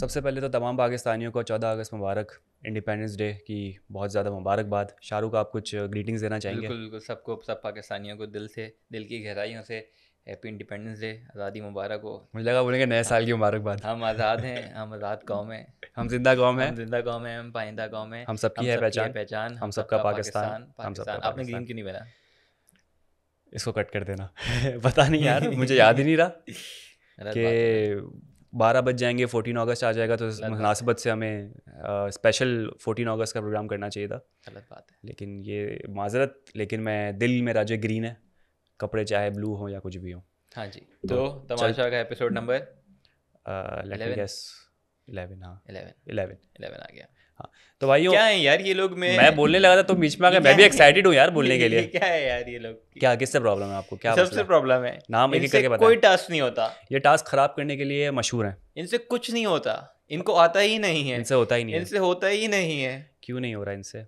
सबसे पहले तो तमाम पाकिस्तानियों को चौदह अगस्त मुबारक इंडिपेंडेंस डे की बहुत ज़्यादा मुबारकबाद शाहरुख आप कुछ ग्रीटिंग्स देना चाहेंगे बिल्कुल बिल्कुल सबको सब पाकिस्तानियों को दिल से दिल की गहराइयों से हैप्पी इंडिपेंडेंस डे आज़ादी मुबारक हो मुझे लगा बोलेंगे नए साल की हाँ। मुबारकबाद हम आज़ाद हैं हम आज़ाद कौम हैं हम जिंदा कौम हैं जिंदा कौम है हम पाइंदा कौम है हम सबकी है पहचान पहचान हम सबका पाकिस्तान पाकिस्तान आपने ग्रीन क्यों नहीं बना इसको कट कर देना पता नहीं यार मुझे याद ही नहीं रहा कि बारह बज जाएंगे फोर्टीन अगस्त आ जाएगा तो मुनासिबत से हमें स्पेशल फोर्टीन अगस्त का प्रोग्राम करना चाहिए था गलत बात है लेकिन ये माजरत लेकिन मैं दिल में राजे ग्रीन है कपड़े चाहे ब्लू हों या कुछ भी हों हाँ जी तो, तो तमाशा का एपिसोड नंबर इलेवन हाँ इलेवन इलेवन इलेवन आ गया हाँ। तो भाई क्या है यार ये लोग मैं मैं बोलने लगा था तुम बीच में आ गए मैं भी एक्साइटेड हूँ यार बोलने के लिए क्या है यार ये लोग क्या किससे प्रॉब्लम है आपको क्या सबसे प्रॉब्लम मतलब है नाम एक करके करके कोई टास्क नहीं होता ये टास्क खराब करने के लिए मशहूर है इनसे कुछ नहीं होता इनको आता ही नहीं है इनसे होता ही नहीं इनसे होता ही नहीं है क्यों नहीं हो रहा इनसे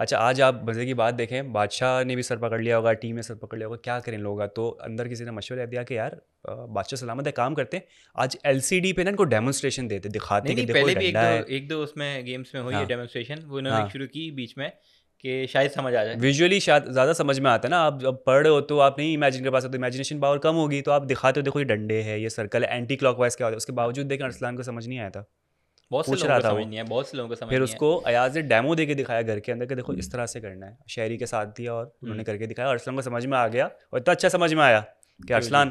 अच्छा आज आप मज़े की बात देखें बादशाह ने भी सर पकड़ लिया होगा टीम ने सर पकड़ लिया होगा क्या करें लोग तो अंदर किसी ने मशवरा दिया कि यार बादशाह सलामत है काम करते हैं आज एल सी डी पे ना इनको डेमोस्ट्रेशन देते दिखाते पहले भी एक दो, एक दो उसमें गेम्स में हुई है डेमोस्ट्रेशन हाँ। वो इन्होंने हाँ। शुरू की बीच में कि शायद समझ आ जाए विजुअली शायद ज़्यादा समझ में आता है ना आप जब पढ़ रहे हो तो आप नहीं इमेजिन कर पा सकते इमेजिनेशन पावर कम होगी तो आप दिखाते हो देखो ये डंडे है ये सर्कल है एंटी क्लॉक वाइज क्या होता है उसके बावजूद देखें अरसलान को समझ नहीं आया था बहुत पूछ रहा था है बहुत से लोगों को समझ फिर उसको अयाज ने डेमो दे के दिखाया घर के अंदर के देखो इस तरह से करना है शहरी के साथ दिया और उन्होंने हम्म। करके दिखाया अरसलान को समझ में आ गया और इतना अच्छा समझ में आया कि अरसलान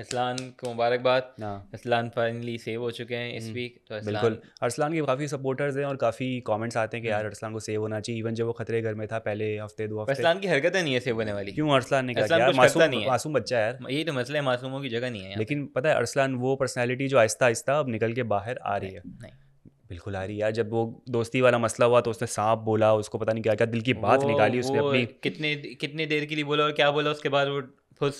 असलान को मुबारकबाद असलान फाइनली सेव हो चुके हैं इस वीक हम्म, तो बिल्कुल अरसलान के काफ़ी सपोर्टर्स हैं और काफ़ी कमेंट्स आते हैं कि यार अरसलान हम्म। को सेव होना चाहिए इवन जब वो खतरे घर में था पहले हफ्ते दो हफ्ते अरसलान की हरकतें नहीं है सेव होने वाली क्यों अरसलान ने कहा मासूम नहीं है मासूम बच्चा यार यही तो मसला है मासूमों की जगह नहीं है लेकिन पता है अरसलान वो पर्सनैलिटी जो आहिस्ता आहिस्ता अब निकल के बाहर आ रही है बिल्कुल आ रही है जब वो दोस्ती वाला मसला हुआ तो उसने सांप बोला उसको पता नहीं क्या क्या दिल की बात निकाली उसने अपनी कितने कितने देर के लिए बोला और क्या बोला उसके बाद वो तो-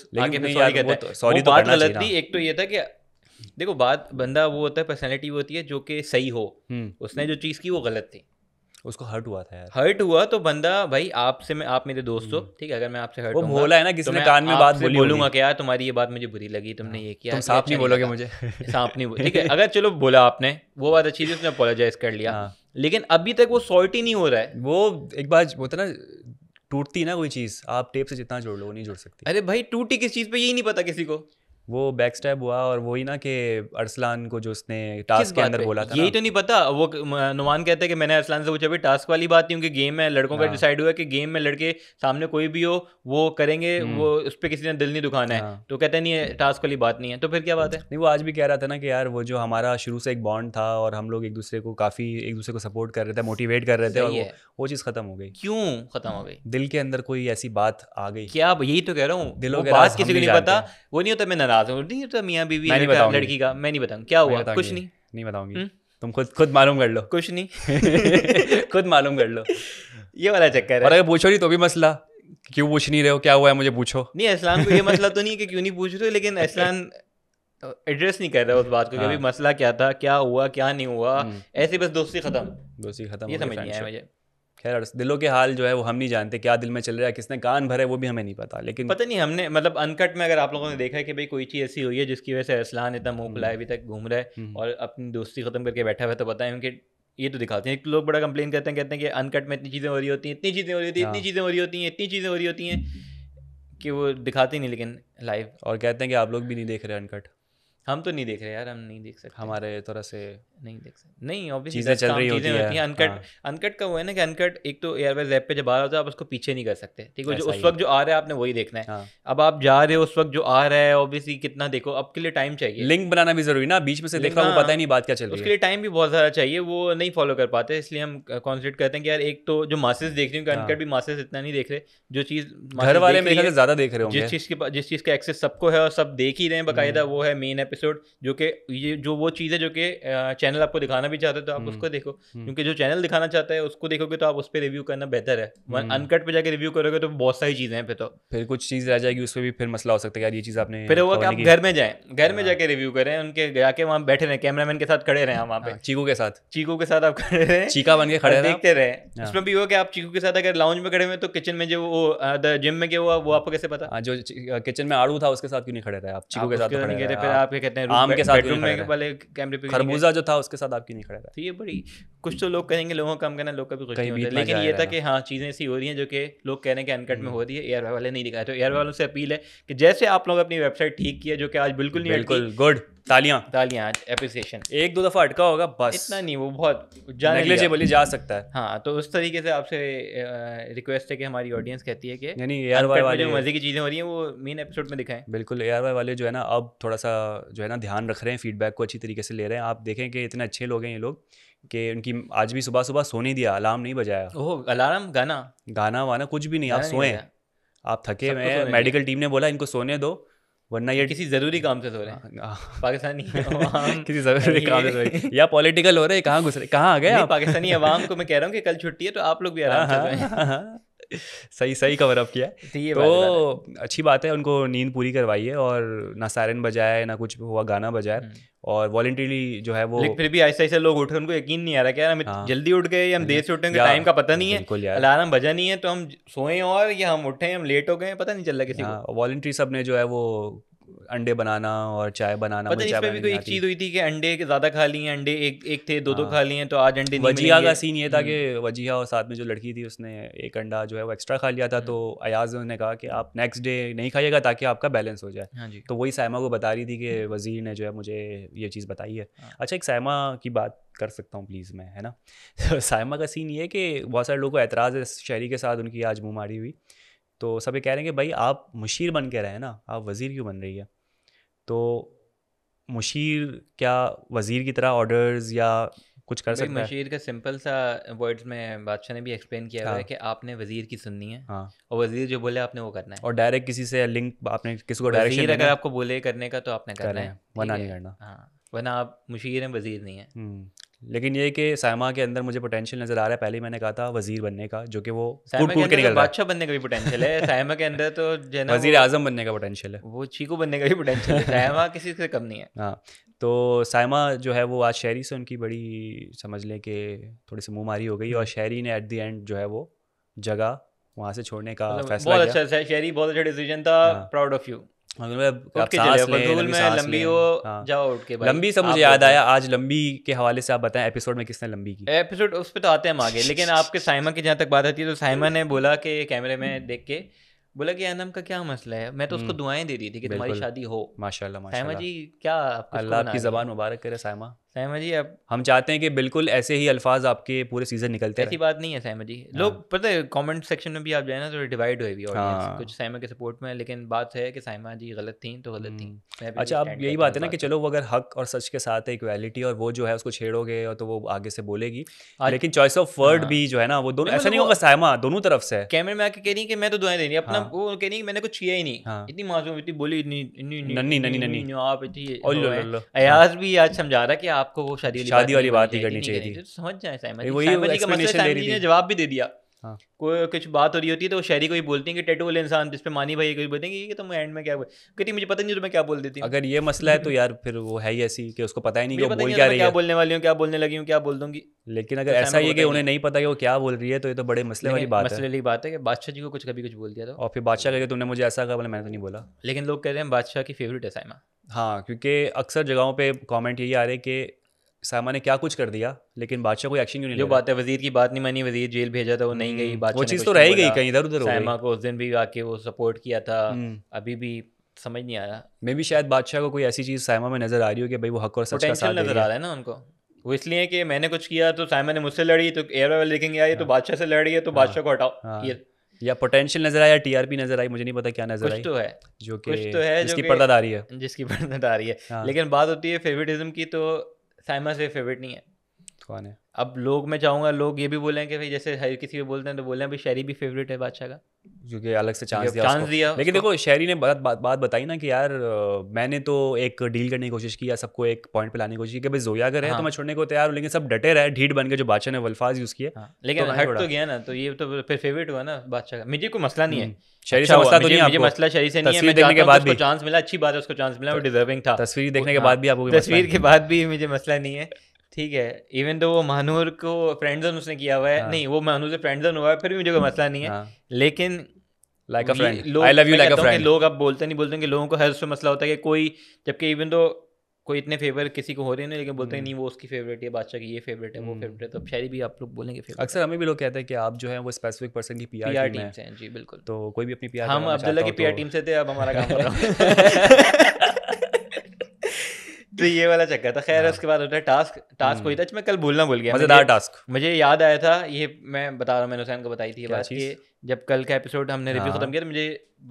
तो तो देखो बात बंदा वो होता है पर्सनैलिटी वो होती है जो कि सही हो हम्म। उसने जो चीज़ की वो गलत थी उसको हर्ट हुआ था यार हर्ट हुआ तो बंदा भाई आपसे मैं आप मेरे दोस्त हो हम्म। ठीक है अगर मैं आपसे हर्ट वो बोला है ना किसने तो कान में बात बोली बोलूंगा क्या तुम्हारी ये बात मुझे बुरी लगी तुमने हाँ। ये किया तुम सांप नहीं बोलोगे मुझे सांप नहीं ठीक है अगर चलो बोला आपने वो बात अच्छी थी उसने अपोलोजाइज कर लिया हाँ। लेकिन अभी तक वो सॉल्ट ही नहीं हो रहा है वो एक बार होता ना टूटती ना कोई चीज़ आप टेप से जितना जोड़ लो नहीं जोड़ सकती अरे भाई टूटी किस चीज़ पे यही नहीं पता किसी को वो बैक स्टैप हुआ और वही ना कि अरसलान को जो उसने टास्क के अंदर बोला था यही तो नहीं पता वो नुमान कहते हैं कि मैंने अरसलान से पूछा भी टास्क वाली बात क्योंकि गेम में लड़कों का डिसाइड हाँ। हुआ कि गेम में लड़के सामने कोई भी हो वो करेंगे हम्म। वो उस पर किसी ने दिल नहीं दुखाना है हाँ। तो कहते नहीं है टास्क वाली बात नहीं है तो फिर क्या बात है नहीं वो आज भी कह रहा था ना कि यार वो जो हमारा शुरू से एक बॉन्ड था और हम लोग एक दूसरे को काफ़ी एक दूसरे को सपोर्ट कर रहे थे मोटिवेट कर रहे थे और वो चीज़ खत्म हो गई क्यों खत्म हो गई दिल के अंदर कोई ऐसी बात आ गई क्या यही तो कह रहा हूँ दिलों के बात किसी को नहीं पता वो नहीं होता मैं नाराज बता रात नहीं तो मियाँ बीवी लड़की का मैं नहीं बताऊँ क्या हुआ कुछ नहीं नहीं बताऊंगी हम्म? तुम खुद खुद मालूम कर लो कुछ नहीं खुद मालूम कर लो ये वाला चक्कर है और अगर पूछो नहीं तो भी मसला क्यों पूछ नहीं रहे हो क्या हुआ है मुझे पूछो नहीं इस्लाम को ये मसला तो नहीं कि क्यों नहीं पूछ रहे हो लेकिन इस्लाम एड्रेस नहीं कर रहा उस बात को कि हाँ। अभी मसला क्या था क्या हुआ क्या नहीं हुआ हम्म। ऐसे बस दोस्ती खत्म दोस्ती खत्म ये समझ नहीं आया मुझे खैर दिलों के हाल जो है वो हम नहीं जानते क्या दिल में चल रहा है किसने कान भरे वो भी हमें नहीं पता लेकिन पता नहीं हमने मतलब अनकट में अगर आप लोगों ने देखा है कि भाई कोई चीज़ ऐसी हुई है जिसकी वजह से असलान इतना मुँह बुलाए अभी तक घूम रहा है हम्म, हम्म। और अपनी दोस्ती खत्म करके बैठा हुआ तो पता है कि ये तो दिखाते हैं लोग बड़ा कंप्लेन करते हैं कहते हैं कि अनकट में इतनी चीज़ें हो रही होती हैं इतनी चीज़ें हो रही होती हैं इतनी हाँ। चीज़ें हो रही होती हैं इतनी चीज़ें हो रही होती हैं कि वो दिखाते नहीं लेकिन लाइव और कहते हैं कि आप लोग भी नहीं देख रहे अनकट हम तो नहीं देख रहे यार हम नहीं देख सकते हमारे तरह से नहीं देख सकते नहीं ऑब्वियसली चीज़ें चल रही होती हैं अनकट अनकट हाँ। का वो है ना कि अनकट एक तो एयरवेज ऐप पे जब आ रहा होता है आप उसको पीछे नहीं कर सकते ठीक है जो उस वक्त जो आ रहा है आपने वही देखना है हाँ। अब आप जा रहे हो उस वक्त जो आ रहा है ऑब्वियसली कितना देखो आपके लिए टाइम चाहिए लिंक बनाना भी जरूरी ना बीच में से देख रहा हूँ पता ही नहीं बात क्या चल रही है उसके लिए टाइम भी बहुत ज़्यादा चाहिए वो नहीं फॉलो कर पाते इसलिए हम कॉन्सेंट्रेट करते हैं कि यार एक तो जो मासेस देख रही हूँ अनकट हाँ। भी मासेस इतना नहीं देख रहे जो चीज़ घर वाले ज़्यादा देख रहे हो जिस चीज़ के जिस चीज़ का एक्सेस सबको है और सब देख ही रहे हैं बाकायदा हम्म। वो है मेन ऐप एपिसोड जो कि ये जो वो चीज़ है जो कि चैनल आपको दिखाना भी चाहता है तो आप हम्म, उसको देखो हम्म। क्योंकि जो चैनल दिखाना चाहता है उसको देखोगे तो आप उस पर रिव्यू करना बेहतर है अनकट पर जाकर रिव्यू करोगे तो बहुत सारी चीज़ें हैं फिर तो फिर कुछ चीज़ रह जाएगी उस पर भी फिर मसला हो सकता है यार ये चीज़ आपने फिर वो कि आप घर में जाएँ घर में हाँ। जाकर रिव्यू करें उनके जाके वहाँ बैठे रहें कैमरामैन के साथ खड़े रहें वहाँ पे हाँ, चीकू के साथ चीकू के साथ आप खड़े रहें चीका बन के खड़े देखते रहें हाँ। उसमें भी हो कि आप चीकू के साथ अगर लाउंज में खड़े हुए तो किचन में जो वो जिम में क्या हुआ वो आपको कैसे पता जो किचन में आड़ू था उसके साथ क्यों नहीं खड़े रहे आप चीकू के साथ तो खड़े रहे फिर आपके कहते हैं आम के साथ में वाले कैमरे पे खरबूजा जो था उसके साथ आपकी नहीं खड़ा था ये बड़ी कुछ तो लोग कहेंगे लोगों का काम करना लोग का भी कुछ लेकिन ये था कि हाँ चीज़ें ऐसी हो रही हैं जो कि लोग कह रहे हैं कि अनकट में हम्म। हो रही है एयर वाले नहीं दिखाए तो एयर वालों से अपील है कि जैसे आप लोग अपनी वेबसाइट ठीक की है जो कि आज बिल्कुल नहीं बिल्कुल गुड तालियां तालियां एप्रिसिएशन एक दो दफ़ा अटका होगा बस इतना नहीं वो बहुत नेग्लिजिबली जा सकता है हाँ तो उस तरीके से आपसे रिक्वेस्ट है कि हमारी ऑडियंस कहती है कि यानी ए आर वाई वाले मज़े की चीज़ें हो रही हैं वो मेन एपिसोड में दिखाएं बिल्कुल ए आर वाई वाले जो है ना अब थोड़ा सा जो है ना ध्यान रख रहे हैं फीडबैक को अच्छी तरीके से ले रहे हैं आप देखें कि इतने अच्छे लोग हैं ये लोग कि उनकी आज भी सुबह सुबह सोने दिया अलार्म नहीं बजाया ओह अलार्म गाना गाना वाना कुछ भी नहीं आप सोएं आप थके तो हुए मेडिकल टीम ने बोला इनको सोने दो वरना ये किसी ज़रूरी काम से सो रहे हैं हाँ, हाँ। पाकिस्तानी किसी ज़रूरी काम से सो रहे या पॉलिटिकल हो रहे हैं कहाँ घुस रहे कहाँ आ गए पाकिस्तानी आवाम को मैं कह रहा हूँ कि कल छुट्टी है तो आप लोग भी आराम हाँ, से सही सही कवर अप किया है तो अच्छी बात है उनको नींद पूरी करवाई है और ना सायरन बजाए ना कुछ हुआ गाना बजाए हम्म। और वॉलेंटियरली जो है वो फिर भी ऐसे ऐसे लोग उठे उनको यकीन नहीं आ रहा क्या यार हम हाँ। जल्दी उठ गए हम देर से उठे टाइम का पता नहीं है अलार्म बजा नहीं है तो हम सोए और या हम उठे हम लेट हो गए पता नहीं चल रहा किसी वॉलेंट्री हाँ, सब ने जो है वो अंडे बनाना और चाय बनाना पता इसमें भी कोई एक चीज हुई थी कि अंडे ज्यादा खा लिए अंडे एक एक थे दो दो हाँ। खा लिए हैं तो आज अंडे वजिया का सीन ये था हम्म। कि वजिया और साथ में जो लड़की थी उसने एक अंडा जो है वो एक्स्ट्रा खा लिया था हम्म। तो अयाज ने कहा कि आप नेक्स्ट डे नहीं खाइएगा ताकि आपका बैलेंस हो जाए हाँ तो वही सायमा को बता रही थी कि हम्म। वजीर ने जो है मुझे ये चीज़ बताई है हाँ। अच्छा एक सायमा की बात कर सकता हूँ प्लीज़ मैं है ना सैमा सायमा का सीन ये है कि बहुत सारे लोगों को एतराज़ है शहरी के साथ उनकी आज मुँह मारी हुई तो सभी कह रहे हैं कि भाई आप मुशीर बन के रहे हैं ना आप वज़ीर क्यों बन रही है तो मुशीर क्या वज़ीर की तरह ऑर्डर्स या कुछ कर सकते हैं मशीर का सिंपल सा वर्ड्स में बादशाह ने भी एक्सप्लेन किया हाँ। है कि आपने वजीर की सुननी है हाँ। और वजीर जो बोले आपने वो करना है और डायरेक्ट किसी से लिंक आपने किसी को डायरेक्ट अगर आपको बोले करने का तो आपने करना है वरना नहीं करना हाँ वरना आप मुशीर हैं वजीर नहीं है हम्म। लेकिन ये कि सैमा के अंदर मुझे पोटेंशियल नज़र आ रहा है पहले मैंने कहा था वजीर बनने का जो कि वो फूट फूट के तो निकल बादशाह बनने का भी पोटेंशियल है सैमा के अंदर तो जो वजीर आजम बनने का पोटेंशियल है वो चीकू बनने का भी पोटेंशियल है सैमा किसी से कम नहीं है हाँ तो सैमा जो है वो आज शहरी से उनकी बड़ी समझ लें कि थोड़ी सी मुँह मारी हो गई और शहरी ने एट दी एंड जो है वो जगह वहाँ से छोड़ने का मतलब फैसला बहुत अच्छा शहरी बहुत अच्छा डिसीजन था प्राउड ऑफ यू लंबी हो हाँ। सब मुझे याद आया आज लंबी के हवाले से आप बताएं एपिसोड में किसने लंबी की एपिसोड उस पर तो आते हैं हम आगे लेकिन आपके साइमा की जहाँ तक बात आती है तो साइमा ने बोला कि कैमरे में देख के बोला कि अनम का क्या मसला है मैं तो उसको हम्म। दुआएं दे रही थी कि तुम्हारी शादी हो माशाल्लाह साइमा जी क्या अल्लाह आपकी जबान मुबारक करे साइमा सहमत जी अब हम चाहते हैं कि बिल्कुल ऐसे ही अल्फाज आपके पूरे सीजन निकलते हैं ऐसी बात नहीं है सहमत जी लोग पता है कमेंट सेक्शन में भी आप जाए ना तो डिवाइड हुए भी हाँ। कुछ साइमा के सपोर्ट में लेकिन बात है कि सहमा जी गलत थी तो गलत थी अच्छा आप यही बात है ना कि चलो वो अगर हक और सच के साथ है इक्वालिटी और वो जो है उसको छेड़ोगे और तो वो आगे से बोलेगी लेकिन चॉइस ऑफ वर्ड भी जो है ना वो दोनों ऐसा नहीं होगा साइमा दोनों तरफ से कैमरे में आके कह रही कि मैं तो दुआएं दे रही अपना वो कह रही मैंने कुछ किया ही नहीं इतनी मासूम इतनी बोली इतनी नन्नी नन्नी नन्नी आप इतनी अयाज भी आज समझा रहा कि आपको वो शादी शादी वाली बात ही करनी चाहिए तो समझ जाए साइमन जवाब भी दे दिया हाँ। कोई कुछ बात हो रही होती है तो वो शहरी को ही बोलते हैं कि टैटू वाले इंसान जिस पे मानी भाई कोई बोलते हैं कि तुम तो एंड में क्या बोल कहती मुझे पता नहीं तो मैं क्या बोल देती हूँ अगर ये मसला है तो यार फिर वो है ही ऐसी कि उसको पता ही नहीं कि वो बोल क्या क्या रही है क्या बोलने वाली हूँ क्या बोलने लगी हूँ क्या बोल दूंगी लेकिन तो अगर ऐसा ये कि उन्हें नहीं पता कि वो क्या बोल रही है तो ये तो बड़े मसले वाली बात है मसले वाली बात है कि बादशाह जी को कुछ कभी कुछ बोल दिया था तो। और फिर बादशाह कहे तुमने मुझे ऐसा कहा बोला मैंने तो नहीं बोला लेकिन लोग कह रहे हैं बादशाह की फेवरेट है साइमा हाँ क्योंकि अक्सर जगहों पर कॉमेंट यही आ रहे हैं कि सामा ने क्या कुछ कर दिया लेकिन बादशाह कोई एक्शन क्यों नहीं जो बात है वजीर की बात नहीं मानी वजीर जेल भेजा था वो नहीं गई हम्म, बात वो चीज़ तो रह गई कहीं इधर उधर सामा को उस दिन भी आके वो सपोर्ट किया था हम्म। अभी भी समझ नहीं आया मे भी शायद बादशाह को कोई ऐसी चीज़ सामा में नजर आ रही हो कि भाई वो हक और सच का साथ नजर आ रहा है ना उनको वो इसलिए कि मैंने कुछ किया तो सामा ने मुझसे लड़ी तो एयर वाले देखेंगे आई तो हाँ। बादशाह से लड़ी है तो हाँ। बादशाह को हटाओ हाँ। या पोटेंशियल नजर आया टीआरपी नजर आई मुझे नहीं पता क्या नजर आई तो है जो कि तो है जिसकी पर्दादारी है जिसकी पर्दादारी है लेकिन बात होती है फेवरेटिज्म की तो साइमा से फेवरेट नहीं है कौन है अब लोग मैं चाहूँगा लोग ये भी बोलें कि भाई जैसे हर किसी भी बोलते हैं तो बोले भाई शहरी भी फेवरेट है बादशाह का क्योंकि अलग से चांस दिया चांस दिया लेकिन देखो शहरी ने बात बात बताई ना कि यार मैंने तो एक डील करने की कोशिश की या सबको एक पॉइंट पे लाने की कोशिश की कि भाई जोया अगर है तो हाँ। मैं छोड़ने को तैयार हूँ लेकिन सब डटे रहे ढीठ बन के जो बादशाह ने वल्फाज यूज़ किए हाँ, लेकिन तो, हट तो गया ना तो ये तो फिर फेवरेट हुआ ना बादशाह का मुझे कोई मसला नहीं है शहरी हम्म। से अच्छा मसला तो नहीं मुझे मसला शहरी से नहीं है मैं देखने के बाद भी चांस मिला अच्छी बात है उसको चांस मिला वो डिजर्विंग था तस्वीर देखने के बाद भी आपको हाँ, तस्वीर के बाद भी मुझे मसला नहीं है ठीक है इवन तो वो महानूर को फ्रेंड जोन उसने किया हुआ है हाँ. नहीं वो महानूर से फ्रेंड जोन हुआ है फिर भी मुझे कोई मसला नहीं है हाँ. लेकिन like a friend I love you like a friend लोग अब बोलते नहीं बोलते कि लोगों को हर उसमें मसला होता है कि कोई जबकि इवन तो कोई इतने फेवर किसी को हो रहे हैं लेकिन बोलते हैं हम्म। नहीं वो उसकी फेवरेट है बादशाह की ये फेवरेट है वो फेवरेट हम्म। है तो शायद भी आप लोग बोलेंगे अक्सर हमें भी लोग कहते हैं कि आप जो है वो स्पेसिफिक पर्सन की पीआर पीआर टीम से हैं जी बिल्कुल तो कोई भी अपनी पीआर हम अब्दुल्ला की पीआर टीम से थे अब हमारा काम तो ये वाला चक्कर था खैर हाँ। उसके बाद होता है टास्क टास्क वही हम्म। था मैं कल भूलना भूल गया मजेदार टास्क मुझे याद आया था ये मैं बता रहा हूँ मैंने हुसैन को बताई थी बात ये जब कल का एपिसोड हमने रिव्यू खत्म हाँ। किया तो मुझे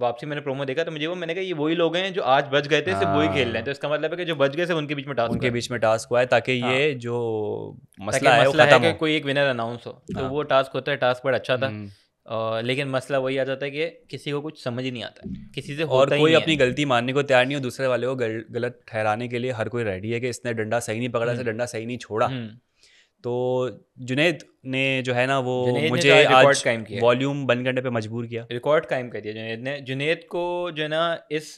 वापसी मैंने प्रोमो देखा तो मुझे वो मैंने कहा ये वही लोग हैं जो आज बच गए थे सिर्फ वही हाँ। खेल रहे हैं तो इसका मतलब है कि जो बच गए थे उनके बीच में टास्क उनके बीच में टास्क हुआ है ताकि ये जो मसला है कोई एक विनर अनाउंस हो तो वो टास्क होता है टास्क बड़ा अच्छा था हम्म। लेकिन मसला वही आ जाता है कि किसी को कुछ समझ ही नहीं आता किसी से और कोई अपनी गलती मानने को तैयार नहीं हो दूसरे वाले को गल, गलत ठहराने के लिए हर कोई रेडी है कि इसने डंडा सही नहीं पकड़ा हम्म। डंडा सही नहीं छोड़ा हम्म। तो जुनेद ने जो है ना वो मुझे आज वॉल्यूम बंद करने पे मजबूर किया रिकॉर्ड कायम कर दिया जुनेद ने जुनेद को जो है ना इस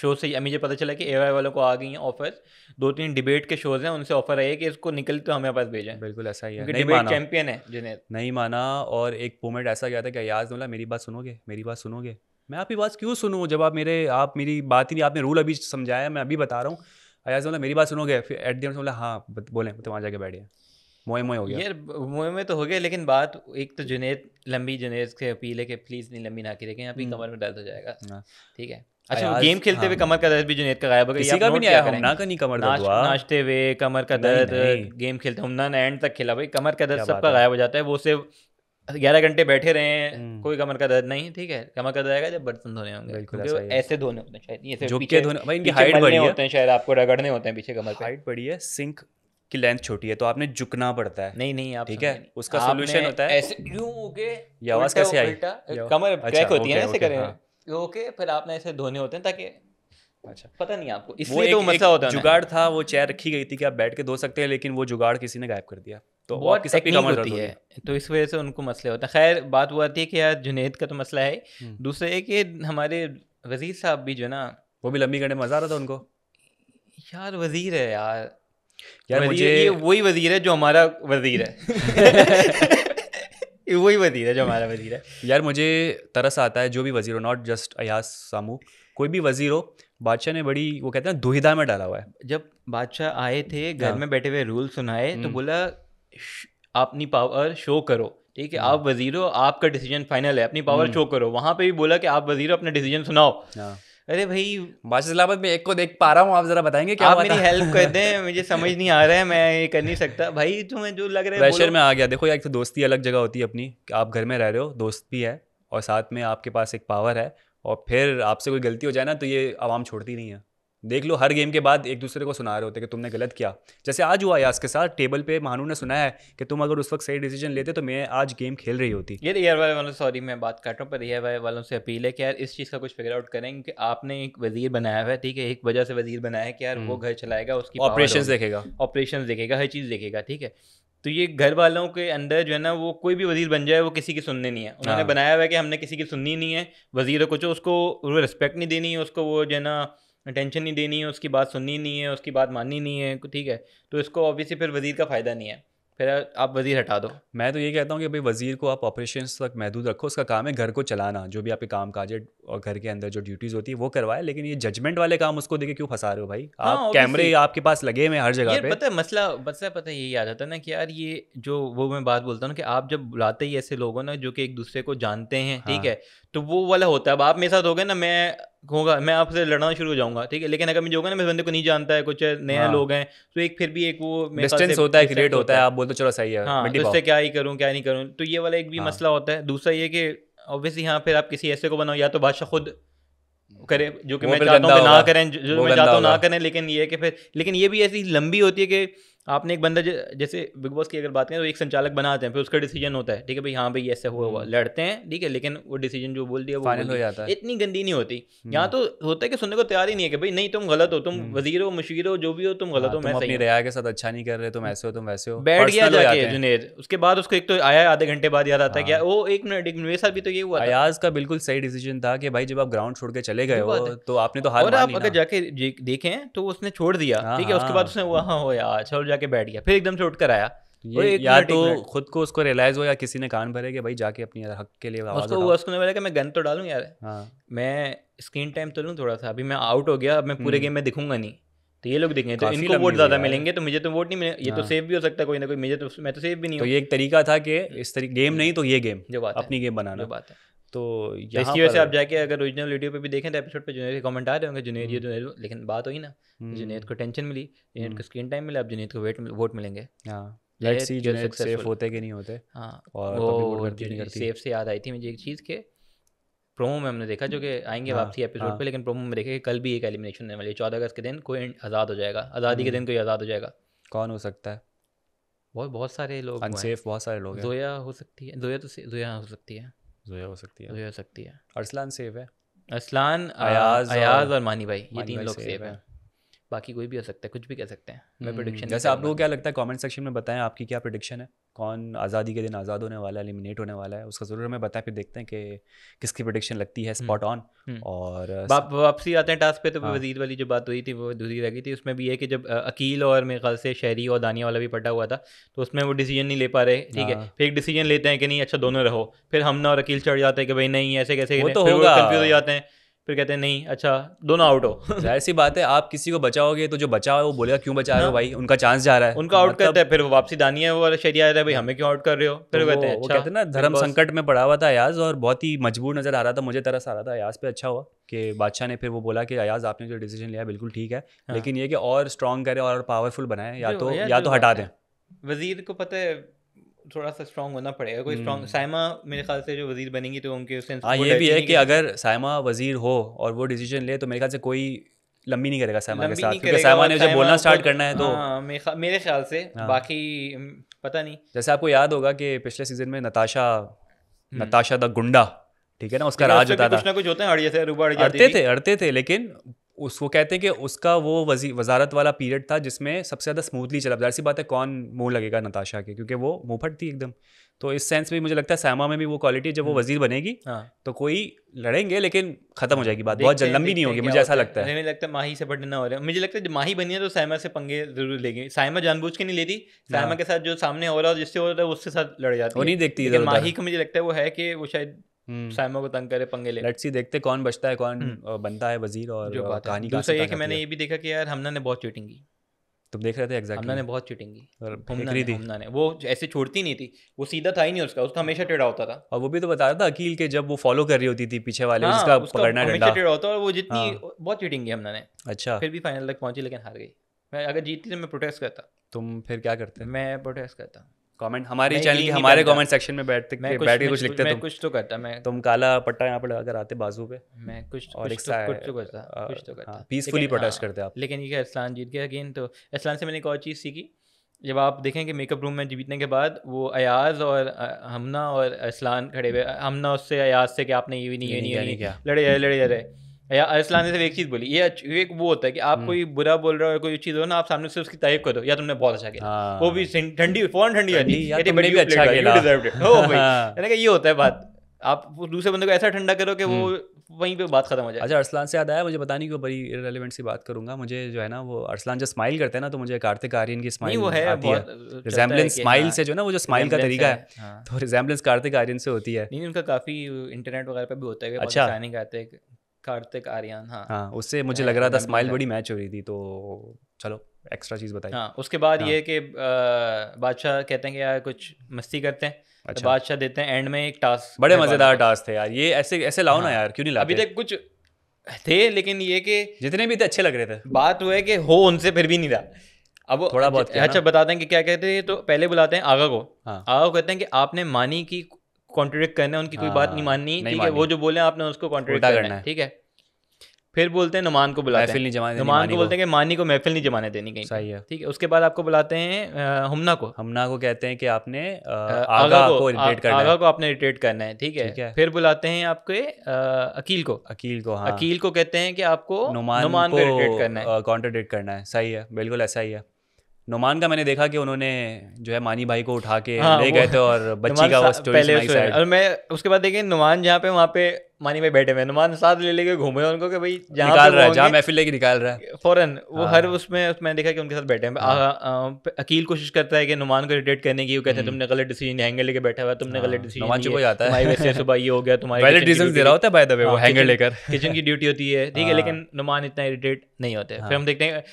शो से ही मुझे पता चला कि ए वालों को आ गई हैं ऑफर्स दो तीन डिबेट के शोज हैं उनसे ऑफर आई है कि इसको निकल तो हमें पास भेजें बिल्कुल ऐसा ही है नहीं डिबेट चैंपियन है जिन्हें नहीं माना और एक मोमेंट ऐसा गया था कि अयाज बोला मेरी बात सुनोगे मेरी बात सुनोगे मैं आपकी बात क्यों सुनूँ जब आप मेरे आप मेरी बात ही नहीं आपने रूल अभी समझाया मैं अभी बता रहा हूँ अयाज बोला मेरी बात सुनोगे फिर एट दी एंड बोला हाँ बोले तो वहाँ जाके बैठे मोए मोए हो गया यार मोए में तो हो गया लेकिन बात एक तो जुनेद लंबी जुनेद से अपील है कि प्लीज़ नहीं लंबी ना के देखें अभी कमर में दर्द हो जाएगा हाँ। ठीक है अच्छा वो गेम खेलते हुए हाँ, कमर का दर्द भी जुनेद का गायब हो गया किसी का भी नहीं आया ना का नहीं कमर दर्द हुआ नाचते हुए कमर का दर्द गेम खेलते ना एंड तक खेला भाई कमर का दर्द सबका गायब हो जाता है वो सिर्फ ग्यारह घंटे बैठे रहे हैं हम्म। कोई कमर का दर्द नहीं ठीक है कमर का दर्द आएगा जब बर्तन धोने होंगे ऐसे धोने होते हैं शायद ऐसे पीछे धोने भाई इनकी हाइट बड़ी होते हैं शायद आपको रगड़ने होते हैं पीछे कमर पे हाइट बड़ी है सिंक की लेंथ छोटी है तो आपने झुकना पड़ता है नहीं नहीं आप ठीक है उसका सॉल्यूशन होता है ऐसे यूं होके ये आवाज कैसे आई कमर क्रैक अच्छा, होती है ना ऐसे करें हाँ। ओके फिर आपने ऐसे धोने होते हैं ताकि अच्छा पता नहीं आपको इसलिए तो मसला होता है जुगाड़ था वो चेयर रखी गई थी कि आप बैठ के धो सकते हैं लेकिन वो जुगाड़ किसी ने गायब कर दिया तो बहुत कमर होती है तो इस वजह से उनको मसले होते हैं खैर बात वो आती है कि यार जुनेद का तो मसला है हम्म। दूसरा है कि हमारे वजीर साहब भी जो ना वो भी लंबी करने मजा आ रहा था उनको यार वजीर है यार यार मुझे ये वही वजीर है जो हमारा वजीर है वही वजीर है जो हमारा वजीर है यार मुझे तरस आता है जो भी वजीर हो नॉट जस्ट अयास सामू कोई भी वजीर हो बादशाह ने बड़ी वो कहते हैं दुहिदा में डाला हुआ है जब बादशाह आए थे घर हाँ। में बैठे हुए रूल सुनाए तो हम्म। बोला अपनी पावर शो करो ठीक है आप हाँ। वजीर हो आपका डिसीजन फाइनल है अपनी पावर शो हम्म। करो वहां पे भी बोला कि आप वजीर हो अपना डिसीजन सुनाओ हाँ। अरे भाई माशा इस्लामाबाद में एक को देख पा रहा हूँ आप जरा बताएंगे क्या आप मेरी हेल्प कर दें मुझे समझ नहीं आ रहा है मैं ये कर नहीं सकता भाई तुम्हें जो लग रहा है प्रेशर में आ गया देखो यार एक तो दोस्ती अलग जगह होती है अपनी आप घर में रह रहे हो दोस्त भी है और साथ में आपके पास एक पावर है और फिर आपसे कोई गलती हो जाए ना तो ये आवाम छोड़ती नहीं है देख लो हर गेम के बाद एक दूसरे को सुना रहे होते कि तुमने गलत किया जैसे आज हुआ यास के साथ टेबल पे मानू ने सुनाया है कि तुम अगर उस वक्त सही डिसीजन लेते तो मैं आज गेम खेल रही होती ये रियर तो वाले वालों सॉरी मैं बात काट रहा हूँ पर रियर वाले वालों से अपील है कि यार इस चीज़ का कुछ फिगर आउट करें कि आपने एक वजीर बनाया हुआ है ठीक है एक वजह से वजीर बनाया है कि यार वो हम्म। घर चलाएगा उसकी ऑपरेशन देखेगा ऑपरेशन देखेगा हर चीज़ देखेगा ठीक है तो ये घर वालों के अंदर जो है ना वो कोई भी वजीर बन जाए वो किसी की सुनने नहीं है उन्होंने हाँ। बनाया हुआ है कि हमने किसी की सुननी नहीं है वजीर को जो उसको रिस्पेक्ट नहीं देनी है उसको वो जो है ना टेंशन नहीं देनी है उसकी बात सुननी नहीं है उसकी बात माननी नहीं है ठीक है तो इसको ऑब्वियसली फिर वजीर का फ़ायदा नहीं है फिर आप वजीर हटा दो मैं तो ये कहता हूँ कि भाई वजीर को आप ऑपरेशन तक महदूद रखो उसका काम है घर को चलाना जो भी आपके काम काज है और घर के अंदर जो ड्यूटीज़ होती है वो करवाए लेकिन ये जजमेंट वाले काम उसको देखे क्यों फंसा रहे हो भाई हाँ, आप कैमरे आपके पास लगे हुए हर जगह पे पता है मसला मसला पता यही आ जाता है ना कि यार ये जो वो मैं बात बोलता हूँ कि आप जब बुलाते ही ऐसे लोगों ना जो कि एक दूसरे को जानते हैं ठीक हाँ। है तो वो वाला होता है अब आप मेरे साथ हो गए ना मैं होगा मैं आपसे लड़ना शुरू हो जाऊंगा ठीक है लेकिन अगर मैं जो ना मैं बंदे को नहीं जानता है कुछ नया हाँ। लोग हैं तो एक फिर भी एक वो डिस्टेंस होता है क्रिएट होता है आप बोलते चलो सही है हाँ तो उससे क्या ही करूँ क्या नहीं करूँ तो ये वाला एक भी हाँ। मसला होता है दूसरा ये कि ऑब्वियसली यहाँ फिर आप किसी ऐसे को बनाओ या तो बादशाह खुद करे जो कि मैं चाहता हूँ ना करें जो मैं चाहता हूँ ना करें लेकिन ये कि फिर लेकिन ये भी ऐसी लंबी होती है कि आपने एक बंदा जैसे बिग बॉस की अगर बात करें तो एक संचालक बनाते हैं फिर उसका डिसीजन होता है ठीक है भाई हाँ भाई ऐसे हुआ हुआ हम्म। लड़ते हैं ठीक है लेकिन वो डिसीजन जो बोल दिया वो फाइनल हो जाता है इतनी गंदी नहीं होती हम्म। यहाँ तो होता है कि सुनने को तैयार ही नहीं है कि भाई नहीं तुम गलत हो तुम हम्म। वजीर हो मशीर हो जो भी हो तुम गलत हाँ, हो मैं अपनी रिया के साथ अच्छा नहीं कर रहे तुम ऐसे हो तुम वैसे हो बैठ गया जाके जुनेद उसके बाद उसको एक तो आया आधे घंटे बाद याद आता है क्या हाँ। वो एक मिनट एक मेरे साथ भी तो ये हुआ अयाज का बिल्कुल सही डिसीजन था कि भाई जब आप ग्राउंड छोड़ के चले गए हो तो आपने तो हार और आप अगर जाके देखें तो उसने छोड़ दिया हाँ, ठीक है उसके बाद उसने वहाँ हो यार चलो जाके बैठ गया फिर एकदम से उठ कर आया ये एक या तो खुद को उसको रियलाइज हो या किसी ने कान भरे कि भाई जाके अपनी हक के लिए आवाज उसको उसको बोला कि मैं गन तो डालूँ यार हाँ। मैं स्क्रीन टाइम तो लूँ थोड़ा सा अभी मैं आउट हो गया अब मैं पूरे गेम हम्म। में दिखूंगा नहीं तो ये लोग दिखेंगे तो इनको वोट ज़्यादा मिलेंगे तो मुझे तो वोट नहीं मिले ये तो सेफ हाँ। भी हो सकता है कोई ना कोई मुझे तो मैं तो सेफ भी नहीं तो ये एक तरीका था कि इस तरीके गेम हम्म। नहीं तो ये गेम जो बात अपनी गेम बनाना बात है तो, तो इसी वजह से आप जाके अगर ओरिजिनल वीडियो पे भी देखें तो एपिसोड पे जुनेद के कमेंट आ रहे होंगे जुनेद ये जुनेद हम्म। लेकिन बात हुई ना जुनेद हम्म। को टेंशन मिली जुनेद को स्क्रीन टाइम हम्म। मिला अब जुनेद को वेट वोट मिलेंगे लेट्स सी जुनेद सेफ होते कि नहीं होते हाँ और वो सेफ से याद आई थी मुझे एक चीज़ के प्रोमो में हमने देखा जो कि आएंगे हाँ, वापसी एपिसोड हाँ। पे लेकिन प्रोमो में देखे कल भी एक एलिमिनेशन होने वाली है चौदह अगस्त के दिन कोई आज़ाद हो जाएगा आज़ादी के दिन कोई आज़ाद हो जाएगा कौन हो सकता है बहुत बहुत सारे लोग अनसेफ बहुत सारे लोग दोया हो सकती है दोया तो दोया हो सकती है जोया हो सकती है जोया हो सकती है अरसलान सेफ है अरसलान अयाज अयाज और, मानी भाई ये तीन लोग सेफ हैं बाकी कोई भी हो सकता है कुछ भी कह सकते हैं मैं प्रोडिक्शन हम्म, जैसे आप लोगों को क्या लगता है कमेंट सेक्शन में बताएं आपकी क्या प्रोडिक्शन है कौन आज़ादी के दिन आज़ाद होने वाला है एलिमिनेट होने वाला है उसका ज़रूर हमें बताएं फिर देखते हैं कि किसकी प्रोडिक्शन लगती है स्पॉट हम्म, ऑन हम्म। और बाप uh, वापसी आते हैं टास्क पे तो हाँ। वजीर वाली जो बात हुई थी वो दूसरी रह गई थी उसमें भी है कि जब uh, अकील और मेरे ख्याल से शहरी और दानिया वाला भी पटा हुआ था तो उसमें वो डिसीजन नहीं ले पा रहे ठीक है हाँ। फिर एक डिसीजन लेते हैं कि नहीं अच्छा दोनों रहो फिर हम ना और अकील चढ़ जाते हैं कि भाई नहीं ऐसे कैसे तो कंफ्यूज हो जाते हैं फिर कहते हैं नहीं अच्छा दोनों आउट हो जाहिर सी बात है आप किसी को बचाओगे तो जो बचा है वो बोलेगा क्यों बचा रहे हो भाई उनका चांस जा रहा है उनका आउट मतलब... करते हैं फिर वापसी दानी है वो वाला शरीर आ रहा है भाई हमें क्यों आउट कर रहे हो फिर तो कहते हैं अच्छा, कहते ना धर्म संकट में पड़ा हुआ था अयाज और बहुत ही मजबूर नजर आ रहा था मुझे तरस आ रहा था अयाज पे अच्छा हुआ कि बादशाह ने फिर वो बोला कि अयाज आपने जो डिसीजन लिया बिल्कुल ठीक है हाँ। लेकिन ये कि और स्ट्रॉन्ग करे और पावरफुल बनाए या तो या तो हटा दें वजीर को पता है थोड़ा सा स्ट्रॉन्ग होना पड़ेगा कोई स्ट्रॉन्ग हम्म। साइमा मेरे ख्याल से जो वजीर बनेंगी तो उनके सेंस हाँ ये भी है कि अगर साइमा वजीर हो और वो डिसीजन ले तो मेरे ख्याल से कोई लंबी नहीं करेगा साइमा के साथ क्योंकि साइमा ने उसे बोलना स्टार्ट करना है तो हाँ, मेरे ख्याल से हाँ। बाकी पता नहीं जैसे आपको याद होगा कि पिछले सीजन में नताशा हम्म। नताशा द गुंडा ठीक है ना उसका राज होता था कुछ ना कुछ होता है अड़ते थे अड़ते थे लेकिन उस वो कहते हैं कि उसका वो वजी वजारत वाला पीरियड था जिसमें सबसे ज़्यादा स्मूथली चला जाहिर सी बात है कौन मुँह लगेगा नताशा के क्योंकि वो फट थी एकदम तो इस सेंस में मुझे लगता है सैमा में भी वो क्वालिटी जब वो हम्म। वजीर बनेगी हाँ। तो कोई लड़ेंगे लेकिन खत्म हो जाएगी बात बहुत लंबी नहीं होगी मुझे ऐसा लगता है मुझे लगता है माही से ना हो रहा है मुझे लगता है माही बनी है तो सैमा से पंगे जरूर लेगी सैमा जानबूझ के नहीं लेती सैमा हाँ। के साथ जो सामने हो रहा है जिससे हो रहा है उसके साथ लड़ जाती है नहीं देखती माही का मुझे लगता है वो है कि वो शायद हम्म। साइमा को तंग करे पंगे ले लेट्स सी देखते कौन बचता है कौन हम्म। बनता है वजीर और जो बात कहानी का दूसरा ये कि मैंने ये भी देखा कि यार हमना ने बहुत चीटिंग की तुम देख रहे थे एग्जैक्टली हमना ने बहुत चीटिंग की और हमना ने, हमना ने वो ऐसे छोड़ती नहीं थी वो सीधा था ही नहीं उसका उसका हमेशा टेढ़ा होता था और वो भी तो बता रहा था अकील के जब वो फॉलो कर रही होती थी पीछे वाले हाँ, उसका, उसका हमेशा टेढ़ा होता और वो जितनी हाँ। बहुत चीटिंग की हमना ने अच्छा फिर भी फाइनल तक पहुंची लेकिन हार गई मैं अगर जीतती तो मैं प्रोटेस्ट करता तुम फिर क्या करते मैं प्रोटेस्ट करता कमेंट हमारे चैनल के हमारे कमेंट सेक्शन में बैठते मैं बैठ के कुछ लिखते मैं कुछ तो करता मैं तुम काला पट्टा यहाँ पर लगा कर आते बाजू पे मैं कुछ और कुछ तो करता कुछ तो करता पीसफुली तो हाँ, प्रोटेस्ट हाँ, करते आप लेकिन ये असलान जीत गया अगेन तो असलान से मैंने एक और चीज़ सीखी जब आप देखें कि मेकअप रूम में जीतने के बाद वो अयाज और हमना और असलान खड़े हुए हमना उससे अयाज से कि आपने ये भी नहीं ये नहीं, नहीं, नहीं, नहीं, नहीं लड़े जा रहे या अरसलान ने एक चीज़ बोली ये एक वो होता है कि आप हम्म। कोई बुरा बोल रहे हो कोई चीज़ हो ना आप सामने से उसकी तारीफ करो या तुमने बहुत अच्छा किया हाँ। वो भी ठंडी फौरन ठंडी होती है हाँ। ये होता है बात आप दूसरे बंदे को ऐसा ठंडा करो कि वो हम्म। वहीं पे बात खत्म हो जाए अच्छा अरसलान से याद आया मुझे बताने की बड़ी इरेलीवेंट सी बात करूंगा मुझे जो है ना वो अरसलान जब स्माइल करते हैं ना तो मुझे कार्तिक आर्यन की स्माइल वो है आती है रिजेम्बलेंस स्माइल हाँ। से जो ना वो जो स्माइल का तरीका है, है। हाँ। तो रिजेम्बलेंस कार्तिक आर्यन से होती है नहीं उनका काफी इंटरनेट वगैरह पर भी होता है अच्छा कार्तिक आर्यन हाँ हाँ उससे मुझे लग रहा था स्माइल बड़ी मैच हो रही थी तो चलो एक्स्ट्रा चीज़ बताई हाँ उसके बाद हाँ। ये कि बादशाह कहते हैं कि यार कुछ मस्ती करते हैं तो अच्छा बादशाह देते हैं एंड में एक टास्क बड़े मज़ेदार टास्क थे यार ये ऐसे ऐसे लाओ हाँ. ना यार क्यों नहीं लाते अभी तक कुछ थे लेकिन ये कि जितने भी थे अच्छे लग रहे थे बात वो है कि हो उनसे फिर भी नहीं रहा अब थोड़ा अच्छा, बहुत अच्छा बताते हैं कि क्या कहते हैं तो पहले बुलाते हैं आगा को हाँ। आगा को कहते हैं कि आपने मानी की कॉन्ट्रोडिक्ट करना है उनकी कोई बात हाँ, नहीं माननी ठीक है वो जो बोले आपने उसको कॉन्ट्रोडिक्ट करना है ठीक है फिर बोलते हैं नुमान को बुलाते हैं नहीं नुमान को बोलते हैं कि मानी को महफिल नहीं जमाने देनी कहीं सही है ठीक है उसके बाद आपको बुलाते हैं हमना को हमना को कहते हैं कि आपने आगा, को इरिटेट करना आगा को आपने इरिटेट करना है ठीक है फिर बुलाते हैं आपके अकील को अकील को हाँ। अकील को कहते हैं कि आपको नुमान को इरिटेट करना है कॉन्ट्रेडिक्ट करना है सही है बिल्कुल ऐसा ही है नोमान का मैंने देखा कि उन्होंने जो है मानी भाई को उठा के हाँ, ले गए थे और बच्ची का वो स्टोरी पहले सुनाई और मैं उसके बाद देखे नुमान जहाँ पे वहाँ पे मानी भाई बैठे हुए नुमान साथ ले लेके घूमे उनको कि भाई जहाँ निकाल रहा है जहाँ महफिल लेके निकाल रहा है फौरन वो हर हाँ। उसमें मैंने देखा कि उनके साथ बैठे हैं हाँ। अकील कोशिश करता है कि नुमान को रिटेट करने की वो कहते हैं हम्म। तुमने गलत डिसीजन हैंगर लेके बैठा हुआ तुमने गलत डिसीजन हाँ। नुमान चुप हो जाता है वैसे सुबह ये हो गया तुम्हारे गलत डिसीजन दे रहा होता है बाय द वे वो हैंगर लेकर किचन की ड्यूटी होती है ठीक है लेकिन नुमान इतना इरीटेट नहीं होते फिर हम देखते हैं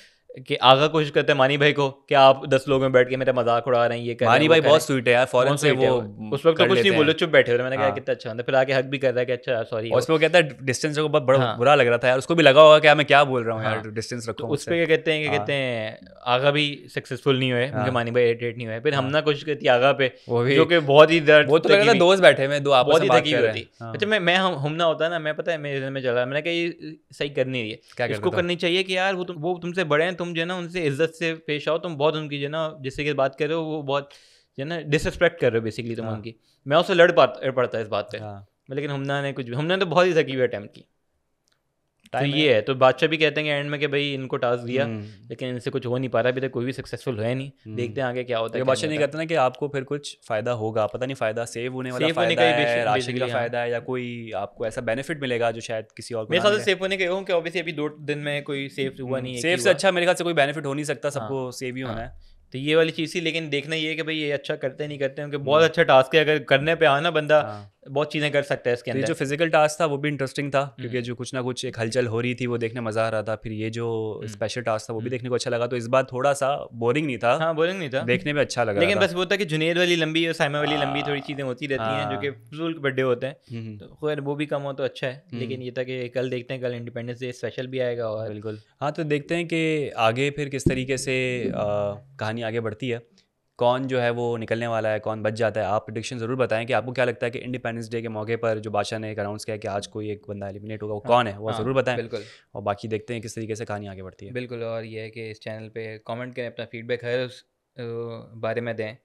कि आगा कोशिश करते हैं मानी भाई को कि आप दस लोग में बैठ के मेरा मजाक उड़ा रहे हैं ये मानी भाई बहुत स्वीट है यार फॉरन से वो उस वक्त तो कुछ नहीं बोले चुप बैठे हुए तो मैंने कहा हाँ। कितना अच्छा तो फिर आके हक भी कर रहा है कि अच्छा सॉरी उस वो कहता है डिस्टेंस को बहुत बड़ा हाँ। बुरा लग रहा था यार उसको भी लगा होगा कि मैं क्या बोल रहा हूँ हाँ। यार डिस्टेंस रखो तो उस पर क्या कहते हैं क्या कहते हैं आगा भी सक्सेसफुल नहीं हुए मुझे मानी भाई इरिटेट नहीं हुए फिर हम ना कोशिश करती आगा पे वो जो कि बहुत ही दर्द वो तो लग रहा दोस्त बैठे हुए दो बहुत ही थकी होती अच्छा मैं मैं हम ना होता ना मैं पता है मेरे में चला मैंने कहा ये सही करनी है इसको करनी चाहिए कि यार वो वो तुमसे बड़े हैं तुम जो है ना उनसे इज्जत से पेश आओ तुम बहुत उनकी जो है ना जिससे कि बात कर रहे हो वो बहुत जो है ना डिसरिस्पेक्ट कर रहे हो बेसिकली तुम हाँ। उनकी मैं उससे लड़ पाता पड़ता इस बात पर हाँ। लेकिन हमना ने कुछ हमने तो बहुत ही हुई अटैम्प्ट की तो ये है तो बादशाह भी कहते हैं एंड में कि भाई इनको टास्क दिया हम्म। लेकिन इनसे कुछ हो नहीं पा रहा अभी तक कोई भी सक्सेसफुल है नहीं हम्म। देखते हैं आगे क्या होता है बादशाह नहीं कहते ना कि आपको फिर कुछ फायदा होगा पता नहीं फायदा सेव होने वाला फायदा है राशि का हाँ। फायदा है या कोई आपको ऐसा बेनिफिट मिलेगा जो शायद किसी और मेरे ख्याल से सेव होने के होंगे ऑब्वियसली अभी दो दिन में कोई सेफ हम्म। हुआ नहीं है से अच्छा मेरे ख्याल से कोई बेनिफिट हो नहीं सकता सबको सेव हाँ। ही होना हाँ। है तो ये वाली चीज़ थी लेकिन देखना ये है कि भाई ये अच्छा करते नहीं करते क्योंकि बहुत अच्छा टास्क है अगर करने पे आना बंदा बहुत चीज़ें कर सकते हैं इसके तो अंदर जो फिजिकल टास्क था वो भी इंटरेस्टिंग था हम्म। क्योंकि जो कुछ ना कुछ एक हलचल हो रही थी वो देखने मज़ा आ रहा था फिर ये जो स्पेशल हम्म। टास्क था वो भी हम्म। देखने को अच्छा लगा तो इस बार थोड़ा सा बोरिंग नहीं था हाँ बोरिंग नहीं था देखने में अच्छा लगा लेकिन बस वो था कि जुनेद वाली लंबी और साइमा वाली लंबी थोड़ी चीज़ें होती रहती हैं जो हाँ। कि फजूल के बड्डे होते हैं तो खैर वो भी कम हो तो अच्छा है लेकिन ये था कि कल देखते हैं कल इंडिपेंडेंस डे स्पेशल भी आएगा और बिल्कुल हाँ तो देखते हैं कि आगे फिर किस तरीके से कहानी आगे बढ़ती है कौन जो है वो निकलने वाला है कौन बच जाता है आप प्रडिक्शन ज़रूर बताएं कि आपको क्या लगता है कि इंडिपेंडेंस डे के मौके पर जो बादशाह ने एक अनाउंस किया कि आज कोई एक बंदा एलिमिनेट होगा वो हाँ, कौन है वो हाँ, ज़रूर बताएं बिल्कुल और बाकी देखते हैं किस तरीके से कहानी आगे बढ़ती है बिल्कुल और ये है कि इस चैनल पर कॉमेंट करें अपना फीडबैक हर उस बारे में दें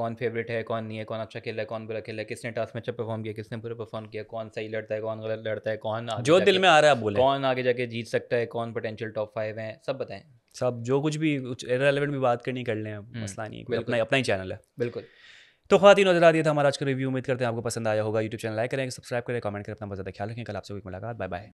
कौन फेवरेट है कौन नहीं है कौन अच्छा खेला है कौन बुरा खेला है किसने टास्क में अच्छा परफॉर्म किया किसने बुरा परफॉर्म किया कौन सही लड़ता है कौन गलत लड़ता है कौन जो दिल में आ रहा है बोले कौन आगे जाके जीत सकता है कौन पोटेंशियल टॉप फाइव है सब बताएं सब जो कुछ भी रेलिवेंट भी बात करनी कर लें हम्म, मसला नहीं है अपना अपना ही चैनल है बिल्कुल तो खातिन नजर दिया था हमारा आज का रिव्यू उम्मीद करते हैं आपको पसंद आया होगा यूट्यूब चैनल लाइक करें सब्सक्राइब करें कमेंट करें अपना बहुत ज़्यादा ख्याल रखें कल आपसे मुलाकात बाय बाय